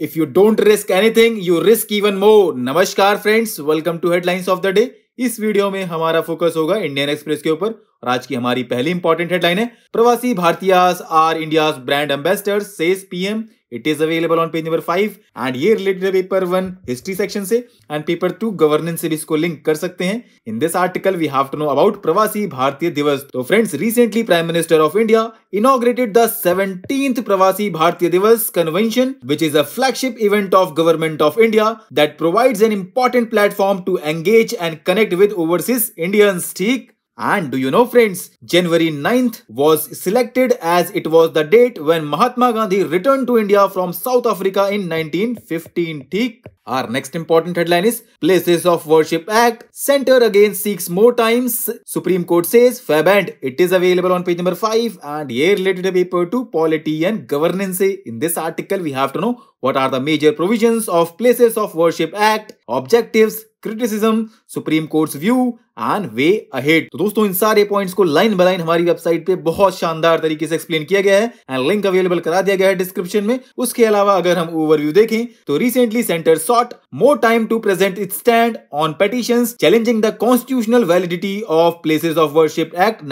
If you don't risk anything you risk even more नमस्कार friends welcome to headlines of the day इस video में हमारा focus होगा Indian express के ऊपर और आज की हमारी पहली इंपॉर्टेंट हेडलाइन है Pravasi Bharatiya are India brand ambassador says PM it is available on page number five and ये related paper one history section से एंड पेपर टू गवर्नेंस से भी इसको लिंक कर सकते हैं in this article we have to know about Pravasi Bharatiya Divas तो friends recently prime minister of India inaugurated the seventeenth Pravasi Bharatiya Divas convention which is a flagship event of government of India that provides an important platform to engage and connect with overseas Indians ठीक And do you know friends, January 9th was selected as it was the date when Mahatma Gandhi returned to India from South Africa in 1915. Our next important headline is Places of Worship Act. Center again seeks more times. Supreme Court says and It is available on page number 5 and here related paper to polity and governance. In this article we have to know what are the major provisions of Places of Worship Act, objectives, criticism supreme courts view and way ahead तो दोस्तों इन सारे points को line by line हमारी website पे बहुत शानदार तरीके से एक्सप्लेन किया गया है एंड लिंक अवेलेबल करा दिया गया है डिस्क्रिप्शन में उसके अलावा अगर हम ओवरव्यू देखें तो recently centre sought more time to present it stand on petition challenging the constitutional validity of places of worship act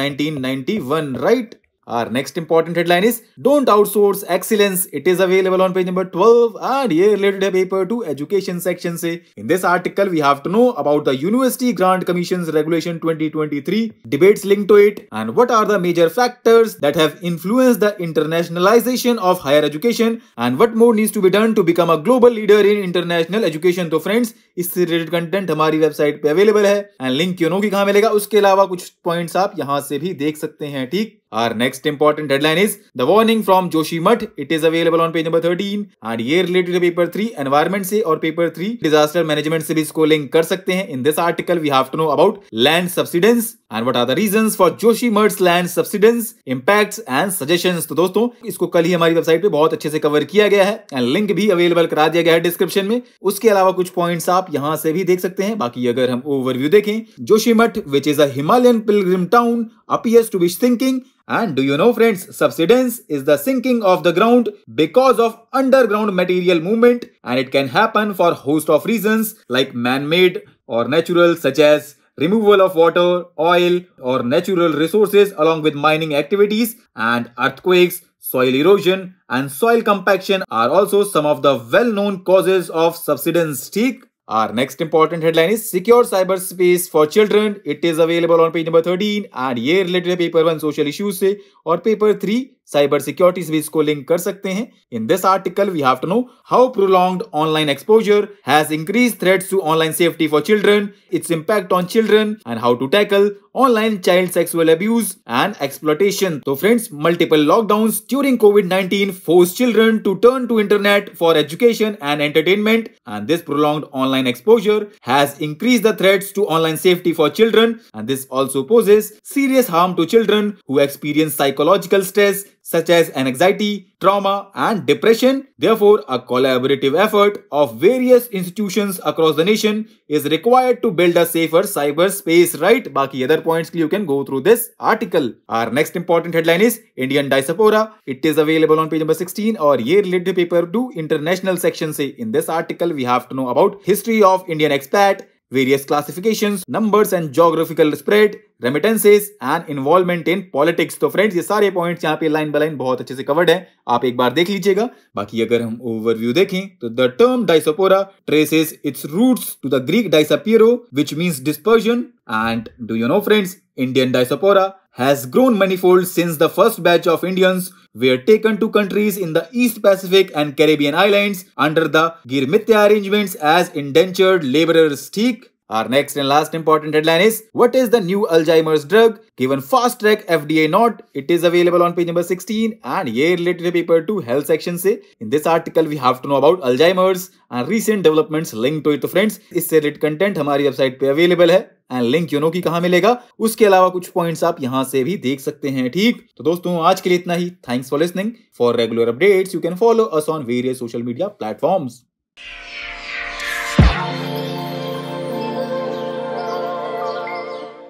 one right Our next important headline is Don't Outsource Excellence. It is available on page number 12 and here related a paper to education section say. In this article, we have to know about the University Grant Commission's Regulation 2023, debates linked to it, and what are the major factors that have influenced the internationalization of higher education and what more needs to be done to become a global leader in international education. So, friends, this related content on our website available available and link you know की कहा मिलेगा उसके अलावा कुछ points आप यहां से भी देख सकते हैं ठीक Our next important headline is The Warning from Joshi Mutt. It is available on page number 13 and here related to paper 3 environment say or paper 3 disaster management से भी इसको link कर सकते In this article we have to know about land subsidence and what are the reason for Joshimath's land subsidence impact and suggestion तो दोस्तों इसको कल ही हमारी वेबसाइट पे बहुत अच्छे से कवर किया गया है एंड लिंक भी अवेलेबल करा दिया गया है डिस्क्रिप्शन में उसके अलावा कुछ पॉइंट्स आप यहाँ से भी देख सकते हैं बाकी अगर हम ओवरव्यू देखें Joshimath which is a Himalayan pilgrim town appears to be sinking and do you know friends subsidence is the sinking of the ground because of underground material movement and it can happen for host of reasons like man made or natural such as removal of water, oil, or natural resources along with mining activities and earthquakes, soil erosion, and soil compaction are also some of the well-known causes of subsidence tick. Our next important headline is Secure Cyberspace for Children. It is available on page number 13 and year related paper 1 social issues or paper 3 cyber securities भी इसको link कर सकते हैं in this article we have to know how prolong online exposure has increase threats to online safety for children its impact on children and how to tackle online child sexual abuse and exploitation तो friends multiple lockdown during covid nineteen force children to turn to internet for education and entertainment and this prolong online exposure has increase the threats to online safety for children and this also poses serious harm to children who experience psychological stress such as anxiety, trauma, and depression. Therefore, a collaborative effort of various institutions across the nation is required to build a safer cyberspace, right? Baki other points you can go through this article. Our next important headline is Indian Diaspora. It is available on page number 16 or year related paper to international section. Say in this article, we have to know about history of Indian expat, various classifications, numbers and geographical spread, remittances and involvement in politics. तो friends ये सारे points यहाँ पे line by line बहुत अच्छे से covered है आप एक बार देख लीजिएगा बाकी अगर हम ओवरव्यू देखें तो the term diaspora traces its roots to the Greek diaspeiro which means dispersion and do you know friends Indian diaspora has grown manifold since the first batch of Indians were taken to countries in the East Pacific and Caribbean islands under the Girmitya arrangements as indentured laborers. Our next and last important headline is What is the new Alzheimer's drug? Given fast track FDA nod. It is available on page number 16 and ये related paper to health section Se. In this article we have to know about Alzheimer's and recent developments linked to it. तो friends इससे related content हमारी website पे available Hai. And link you know की कहा मिलेगा उसके अलावा कुछ पॉइंट्स आप यहां से भी देख सकते हैं ठीक तो दोस्तों आज के लिए इतना ही thanks for listening for regular updates you can follow us on various social media platforms